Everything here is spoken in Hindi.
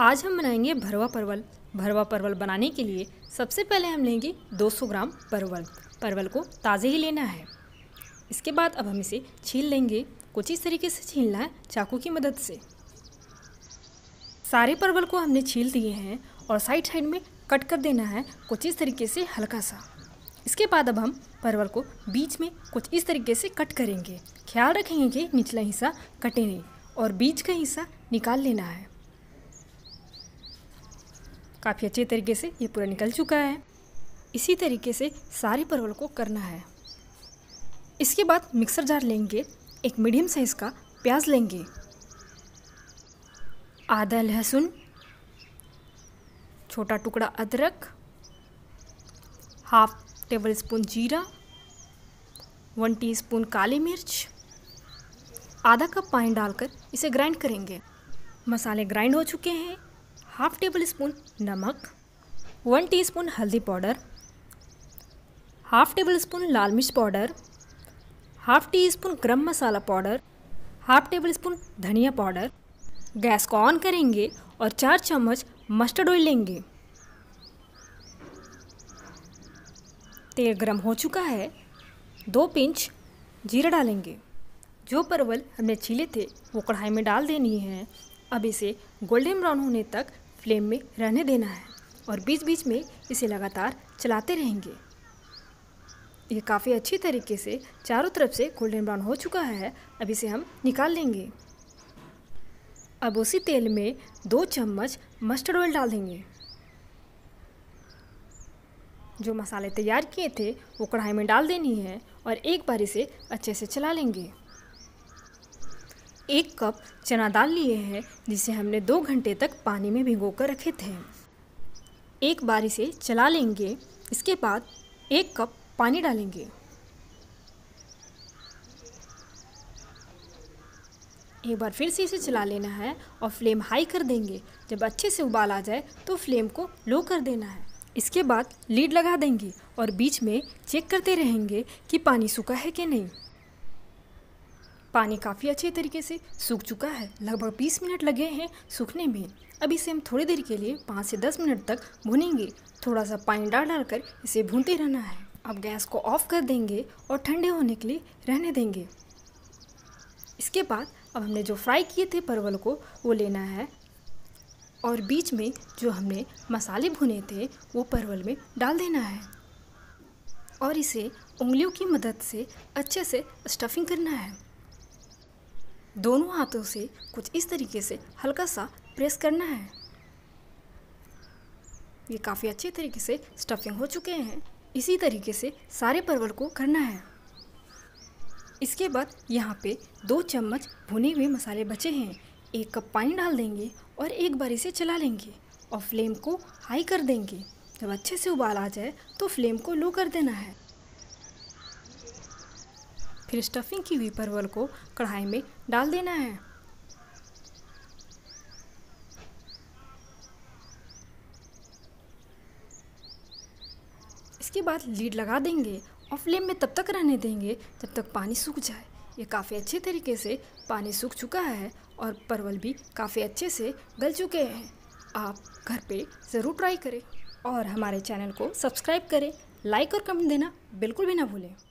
आज हम बनाएंगे भरवा परवल भरवा परवल बनाने के लिए सबसे पहले हम लेंगे 200 ग्राम परवल परवल को ताज़े ही लेना है इसके बाद अब हम इसे छील लेंगे कुछ इस तरीके से छीलना है चाकू की मदद से सारे परवल को हमने छील दिए हैं और साइड साइड में कट कर देना है कुछ इस तरीके से हल्का सा इसके बाद अब हम परवल को बीच में कुछ इस तरीके से कट करेंगे ख्याल रखेंगे कि निचला हिस्सा कटे नहीं और बीच का हिस्सा निकाल लेना है काफ़ी अच्छे तरीके से ये पूरा निकल चुका है इसी तरीके से सारे परवल को करना है इसके बाद मिक्सर जार लेंगे एक मीडियम साइज़ का प्याज लेंगे आधा लहसुन छोटा टुकड़ा अदरक हाफ टेबल स्पून जीरा वन टीस्पून काली मिर्च आधा कप पानी डालकर इसे ग्राइंड करेंगे मसाले ग्राइंड हो चुके हैं हाफ टेबल स्पून नमक वन टीस्पून हल्दी पाउडर हाफ टेबल स्पून लाल मिर्च powder half teaspoon garam masala powder half tablespoon धनिया पाउडर गैस को ऑन करेंगे और चार चम्मच मस्टर्ड ऑयल लेंगे तेल गरम हो चुका है दो पिंच जीरा डालेंगे जो परवल हमने छीले थे वो कढ़ाई में डाल देनी है अब इसे गोल्डन ब्राउन होने तक फ्लेम में रहने देना है और बीच बीच में इसे लगातार चलाते रहेंगे ये काफ़ी अच्छी तरीके से चारों तरफ से गोल्डन ब्राउन हो चुका है अब इसे हम निकाल लेंगे अब उसी तेल में दो चम्मच मस्टर्ड ऑयल डाल देंगे जो मसाले तैयार किए थे वो कढ़ाई में डाल देनी है और एक बार इसे अच्छे से चला लेंगे एक कप चना दाल लिए हैं जिसे हमने दो घंटे तक पानी में भिगो कर रखे थे एक बार इसे चला लेंगे इसके बाद एक कप पानी डालेंगे एक बार फिर से इसे चला लेना है और फ्लेम हाई कर देंगे जब अच्छे से उबाल आ जाए तो फ्लेम को लो कर देना है इसके बाद लीड लगा देंगे और बीच में चेक करते रहेंगे कि पानी सूखा है कि नहीं पानी काफ़ी अच्छे तरीके से सूख चुका है लगभग 20 मिनट लगे हैं सूखने में अब इसे हम थोड़ी देर के लिए 5 से 10 मिनट तक भुनेंगे थोड़ा सा पानी डाल डाल कर इसे भूनते रहना है अब गैस को ऑफ कर देंगे और ठंडे होने के लिए रहने देंगे इसके बाद अब हमने जो फ्राई किए थे परवल को वो लेना है और बीच में जो हमने मसाले भुने थे वो परवल में डाल देना है और इसे उंगलियों की मदद से अच्छे से स्टफिंग करना है दोनों हाथों से कुछ इस तरीके से हल्का सा प्रेस करना है ये काफ़ी अच्छे तरीके से स्टफिंग हो चुके हैं इसी तरीके से सारे परवल को करना है इसके बाद यहाँ पे दो चम्मच भुने हुए मसाले बचे हैं एक कप पानी डाल देंगे और एक बार इसे चला लेंगे और फ्लेम को हाई कर देंगे जब अच्छे से उबाल आ जाए तो फ्लेम को लो कर देना है फिर स्टफिंग की हुई परवल को कढ़ाई में डाल देना है इसके बाद लीड लगा देंगे और फ्लेम में तब तक रहने देंगे जब तक पानी सूख जाए ये काफ़ी अच्छे तरीके से पानी सूख चुका है और परवल भी काफ़ी अच्छे से गल चुके हैं आप घर पे ज़रूर ट्राई करें और हमारे चैनल को सब्सक्राइब करें लाइक और कमेंट देना बिल्कुल भी ना भूलें